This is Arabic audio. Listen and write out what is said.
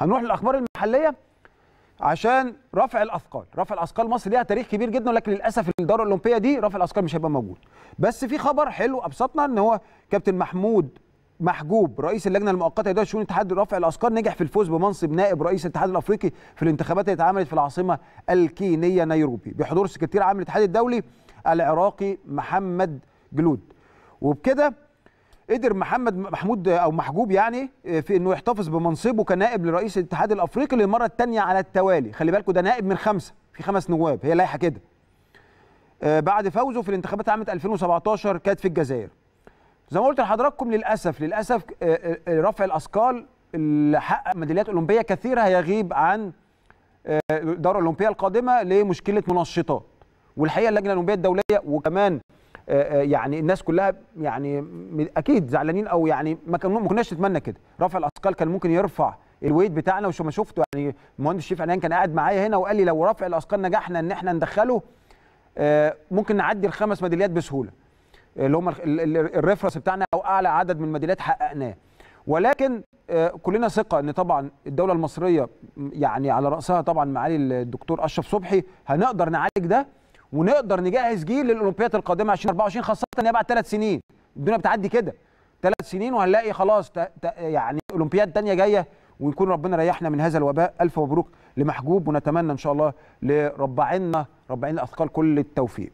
هنروح للاخبار المحليه عشان رفع الاثقال رفع الاثقال مصر ليها تاريخ كبير جدا ولكن للاسف الدوره الاولمبيه دي رفع الاثقال مش هيبقى موجود بس في خبر حلو ابسطنا ان هو كابتن محمود محجوب رئيس اللجنه المؤقته لاداره شؤون اتحاد رفع الاثقال نجح في الفوز بمنصب نائب رئيس الاتحاد الافريقي في الانتخابات اللي اتعملت في العاصمه الكينيه نيروبي بحضور سكرتير عام الاتحاد الدولي العراقي محمد جلود وبكده قدر محمد محمود او محجوب يعني آه، في انه يحتفظ بمنصبه كنائب لرئيس الاتحاد الافريقي للمره الثانيه على التوالي خلي بالكم ده نائب من خمسه في خمس نواب هي لائحه كده آه، بعد فوزه في الانتخابات عامه 2017 كانت في الجزائر زي ما قلت لحضراتكم للاسف للاسف آه، رفع الاثقال اللي حقق ميداليات اولمبيه كثيره هيغيب عن الدوره الاولمبيه القادمه لمشكله منشطات والحقيقه اللجنه الاولمبيه الدوليه وكمان آه، آه، يعني الناس كلها يعني اكيد زعلانين او يعني ما كناش نتمنى كده رفع الاثقال كان ممكن يرفع الويت بتاعنا وشو ما شفته يعني المهندس شريف عنان كان قاعد معايا هنا وقال لي لو رفع الاثقال نجحنا ان احنا ندخله آه، ممكن نعدي الخمس ميداليات بسهوله اللي هم الريفرنس بتاعنا او اعلى عدد من الميداليات حققناه ولكن كلنا ثقه ان طبعا الدوله المصريه يعني على راسها طبعا معالي الدكتور اشرف صبحي هنقدر نعالج ده ونقدر نجهز جيل للاولمبيات القادمه 2024 خاصه ان هي بعد ثلاث سنين الدنيا بتعدي كده ثلاث سنين وهنلاقي خلاص تا تا يعني اولمبياد ثانيه جايه ونكون ربنا ريحنا من هذا الوباء الف مبروك لمحجوب ونتمنى ان شاء الله لربعنا ربعين الاثقال كل التوفيق